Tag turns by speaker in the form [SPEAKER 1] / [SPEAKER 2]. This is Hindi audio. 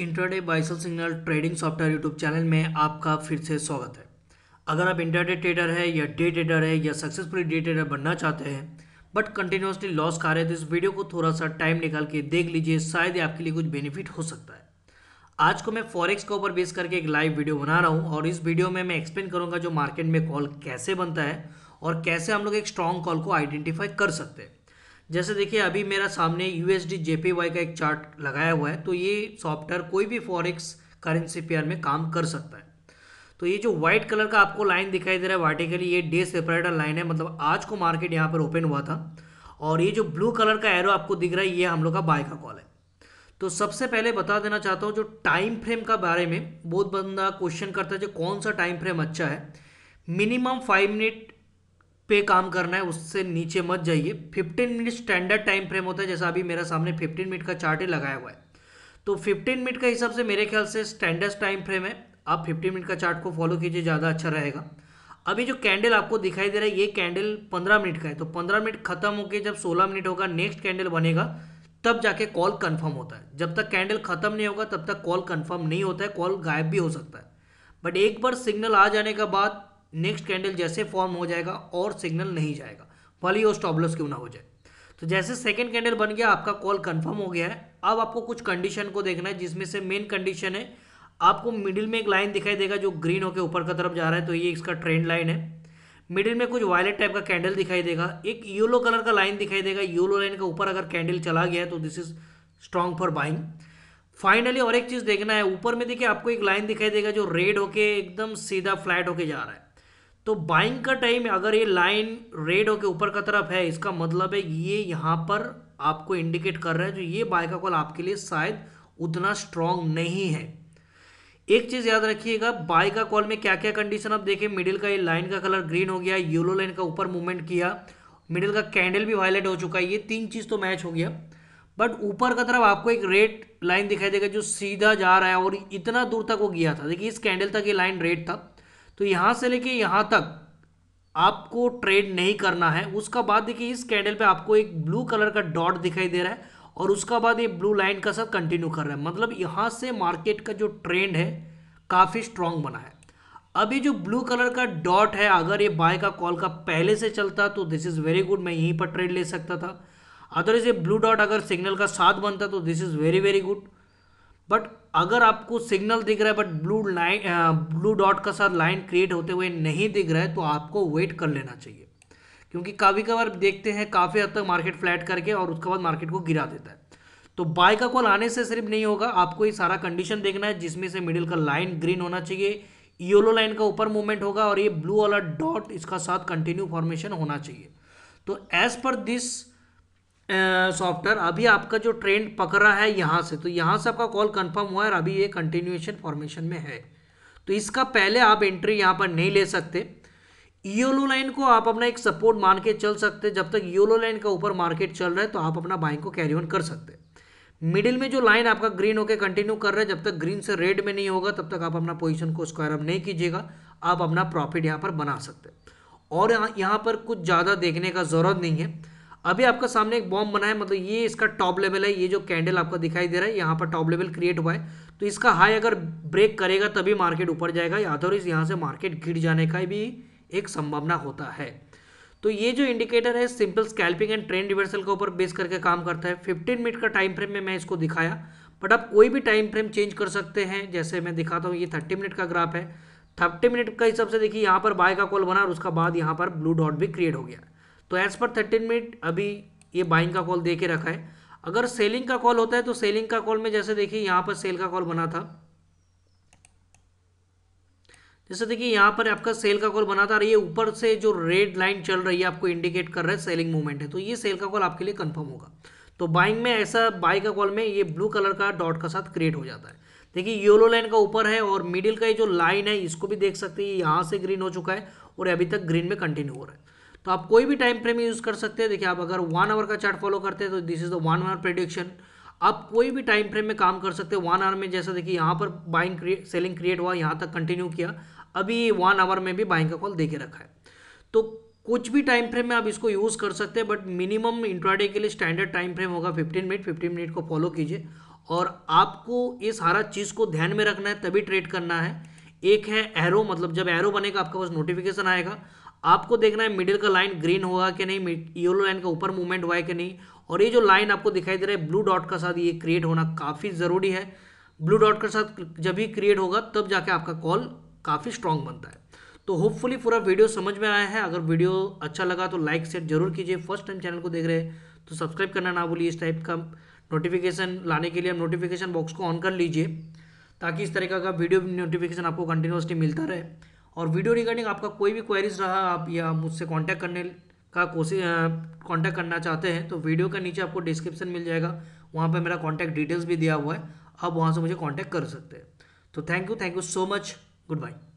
[SPEAKER 1] intraday buy sell signal trading software YouTube channel में आपका फिर से स्वागत है अगर आप इंटरडे ट्रेडर है या डे ट्रेडर है या सक्सेसफुली डे ट्रेडर बनना चाहते हैं बट कंटिन्यूसली लॉस खा रहे हैं तो इस वीडियो को थोड़ा सा टाइम निकाल के देख लीजिए शायद आपके लिए कुछ बेनिफिट हो सकता है आज को मैं फॉरेक्स के ऊपर बेस करके एक लाइव वीडियो बना रहा हूँ और इस वीडियो में मैं एक्सप्लेन करूँगा जो मार्केट में कॉल कैसे बनता है और कैसे हम लोग एक स्ट्रॉन्ग कॉल को आइडेंटिफाई कर सकते हैं जैसे देखिए अभी मेरा सामने U S D J P Y का एक चार्ट लगाया हुआ है तो ये सॉफ्टवेयर कोई भी फॉरेक्स करेंसी पेयर में काम कर सकता है तो ये जो व्हाइट कलर का आपको लाइन दिखाई दे रहा है वार्टिकली ये डे सेपरेटर लाइन है मतलब आज को मार्केट यहाँ पर ओपन हुआ था और ये जो ब्लू कलर का एरो आपको दिख रहा है ये हम लोग का बाय का कॉल है तो सबसे पहले बता देना चाहता हूँ जो टाइम फ्रेम का बारे में बहुत बंदा क्वेश्चन करता है जो कौन सा टाइम फ्रेम अच्छा है मिनिमम फाइव मिनट पे काम करना है उससे नीचे मत जाइए 15 मिनट स्टैंडर्ड टाइम फ्रेम होता है जैसा अभी मेरा सामने 15 मिनट का चार्ट लगाया हुआ है तो 15 मिनट के हिसाब से मेरे ख्याल से स्टैंडर्ड टाइम फ्रेम है आप 15 मिनट का चार्ट को फॉलो कीजिए ज़्यादा अच्छा रहेगा अभी जो कैंडल आपको दिखाई दे रहा है ये कैंडल पंद्रह मिनट का है तो पंद्रह मिनट खत्म होकर जब सोलह मिनट होगा नेक्स्ट कैंडल बनेगा तब जाके कॉल कन्फर्म होता है जब तक कैंडल खत्म नहीं होगा तब तक कॉल कन्फर्म नहीं होता है कॉल गायब भी हो सकता है बट एक बार सिग्नल आ जाने के बाद नेक्स्ट कैंडल जैसे फॉर्म हो जाएगा और सिग्नल नहीं जाएगा भले ही वो स्टॉबलस क्यों ना हो जाए तो जैसे सेकेंड कैंडल बन गया आपका कॉल कन्फर्म हो गया है अब आपको कुछ कंडीशन को देखना है जिसमें से मेन कंडीशन है आपको मिडिल में एक लाइन दिखाई देगा जो ग्रीन होकर ऊपर की तरफ जा रहा है तो ये इसका ट्रेंड लाइन है मिडिल में कुछ वायलेट टाइप का कैंडल दिखाई देगा एक येलो कलर का लाइन दिखाई देगा येलो लाइन के ऊपर अगर कैंडल चला गया है तो this is strong for buying finally और एक चीज़ देखना है ऊपर में देखिए आपको एक लाइन दिखाई देगा जो रेड होके एकदम सीधा फ्लैट होके जा रहा है तो बाइंग का टाइम अगर ये लाइन रेड होकर ऊपर का तरफ है इसका मतलब है ये यहाँ पर आपको इंडिकेट कर रहा है जो तो ये बाय का कॉल आपके लिए शायद उतना स्ट्रांग नहीं है एक चीज़ याद रखिएगा बाय का कॉल में क्या क्या कंडीशन आप देखें मिडिल का ये लाइन का कलर ग्रीन हो गया येलो लाइन का ऊपर मूवमेंट किया मिडिल का कैंडल भी वायलेट हो चुका है ये तीन चीज़ तो मैच हो गया बट ऊपर का तरफ आपको एक रेड लाइन दिखाई देगा जो सीधा जा रहा है और इतना दूर तक वो गया था देखिए इस कैंडल तक ये लाइन रेड था तो यहाँ से लेके यहाँ तक आपको ट्रेड नहीं करना है उसका बाद देखिए इस कैंडल पे आपको एक ब्लू कलर का डॉट दिखाई दे रहा है और उसका बाद ये ब्लू लाइन का साथ कंटिन्यू कर रहा है मतलब यहाँ से मार्केट का जो ट्रेंड है काफ़ी स्ट्रांग बना है अभी जो ब्लू कलर का डॉट है अगर ये बाय का कॉल का पहले से चलता तो दिस इज़ वेरी गुड मैं यहीं पर ट्रेड ले सकता था अदरवाइज ये ब्लू डॉट अगर सिग्नल का साथ बनता तो this is very very good but अगर आपको सिग्नल दिख रहा है but blue line blue dot का साथ लाइन क्रिएट होते हुए नहीं दिख रहा है तो आपको वेट कर लेना चाहिए क्योंकि कभी कभार देखते हैं काफ़ी हद तक मार्केट फ्लैट करके और उसके बाद मार्केट को गिरा देता है तो बाय का कॉल आने से सिर्फ नहीं होगा आपको ये सारा कंडीशन देखना है जिसमें से मिडिल का लाइन ग्रीन होना चाहिए येलो लाइन का ऊपर मूवमेंट होगा और ये ब्लू वाला डॉट इसका साथ कंटिन्यू फॉर्मेशन होना चाहिए तो एज पर दिस सॉफ्टवेयर अभी आपका जो ट्रेंड पकड़ा है यहाँ से तो यहाँ से आपका कॉल कंफर्म हुआ है और अभी ये कंटिन्यूएशन फॉर्मेशन में है तो इसका पहले आप एंट्री यहाँ पर नहीं ले सकते ईओलो लाइन को आप अपना एक सपोर्ट मान के चल सकते जब तक ईओलो लाइन का ऊपर मार्केट चल रहा है तो आप अपना बाइंग को कैरी ऑन कर सकते मिडिल में जो लाइन आपका ग्रीन होकर कंटिन्यू कर रहा है जब तक ग्रीन से रेड में नहीं होगा तब तक आप अपना पोजीशन को स्क्वायर अप नहीं कीजिएगा आप अपना प्रॉफिट यहाँ पर बना सकते और यहाँ पर कुछ ज़्यादा देखने का ज़रूरत नहीं है अभी आपका सामने एक बॉम्ब बना है मतलब ये इसका टॉप लेवल है ये जो कैंडल आपका दिखाई दे रहा है यहाँ पर टॉप लेवल क्रिएट हुआ है तो इसका हाई अगर ब्रेक करेगा तभी मार्केट ऊपर जाएगा या अदरवाइज तो यहाँ से मार्केट गिर जाने का भी एक संभावना होता है तो ये जो इंडिकेटर है simple scalping and trend reversal के ऊपर बेस करके काम करता है 15 मिनट का टाइम फ्रेम में मैं इसको दिखाया बट आप कोई भी टाइम फ्रेम चेंज कर सकते हैं जैसे मैं दिखाता हूँ ये 30 मिनट का ग्राफ है थर्टी मिनट का हिसाब से देखिए यहाँ पर बाय का कॉल बना और उसका बाद यहाँ पर ब्लू डॉट भी क्रिएट हो गया तो एज पर थर्टीन मिनट अभी ये बाइंग का कॉल दे के रखा है अगर सेलिंग का कॉल होता है तो सेलिंग का कॉल में जैसे देखिए यहाँ पर सेल का कॉल बना था जैसे देखिए यहाँ पर आपका सेल का कॉल बना था और ये ऊपर से जो रेड लाइन चल रही है आपको इंडिकेट कर रहा है सेलिंग मूवमेंट है तो ये सेल का कॉल आपके लिए कंफर्म होगा तो बाइंग में ऐसा बाई का कॉल में ये ब्लू कलर का डॉट का साथ क्रिएट हो जाता है देखिए येलो लाइन का ऊपर है और मिडिल का ये जो लाइन है इसको भी देख सकते हैं यहाँ से ग्रीन हो चुका है और अभी तक ग्रीन में कंटिन्यू हो रहा है तो आप कोई भी टाइम फ्रेम यूज़ कर सकते हैं देखिए आप अगर वन आवर का चार्ट फॉलो करते हैं तो this is the one hour prediction आप कोई भी टाइम फ्रेम में काम कर सकते हैं वन आवर में जैसा देखिए यहाँ पर बाइंग क्रिएट सेलिंग क्रिएट हुआ यहाँ तक कंटिन्यू किया अभी वन आवर में भी बाइंग का कॉल दे के रखा है तो कुछ भी टाइम फ्रेम में आप इसको यूज़ कर सकते हैं बट मिनिमम इंट्राडे के लिए स्टैंडर्ड टाइम फ्रेम होगा 15 मिनट 15 मिनट को फॉलो कीजिए और आपको ये सारा चीज़ को ध्यान में रखना है तभी ट्रेड करना है एक है एरो मतलब जब एरो बनेगा आपके पास नोटिफिकेशन आएगा आपको देखना है मिडिल का लाइन ग्रीन होगा कि नहीं येलो लाइन का ऊपर मूवमेंट हुआ है कि नहीं और ये जो लाइन आपको दिखाई दे रहा है ब्लू डॉट का साथ ये क्रिएट होना काफ़ी ज़रूरी है ब्लू डॉट के साथ जब ही क्रिएट होगा तब जाके आपका कॉल काफ़ी स्ट्रांग बनता है तो होपफुली पूरा वीडियो समझ में आया है अगर वीडियो अच्छा लगा तो लाइक शेयर जरूर कीजिए फर्स्ट टाइम चैनल को देख रहे हैं तो सब्सक्राइब करना ना भूलिए इस टाइप का नोटिफिकेशन लाने के लिए नोटिफिकेशन बॉक्स को ऑन कर लीजिए ताकि इस तरीका का वीडियो नोटिफिकेशन आपको कंटिन्यूसली मिलता रहे और वीडियो रिगार्डिंग आपका कोई भी क्वेरीज रहा आप या मुझसे कांटेक्ट करने का कोशिश कांटेक्ट करना चाहते हैं तो वीडियो के नीचे आपको डिस्क्रिप्शन मिल जाएगा वहाँ पर मेरा कॉन्टैक्ट डिटेल्स भी दिया हुआ है आप वहाँ से मुझे कॉन्टैक्ट कर सकते हैं तो thank you thank you so much good bye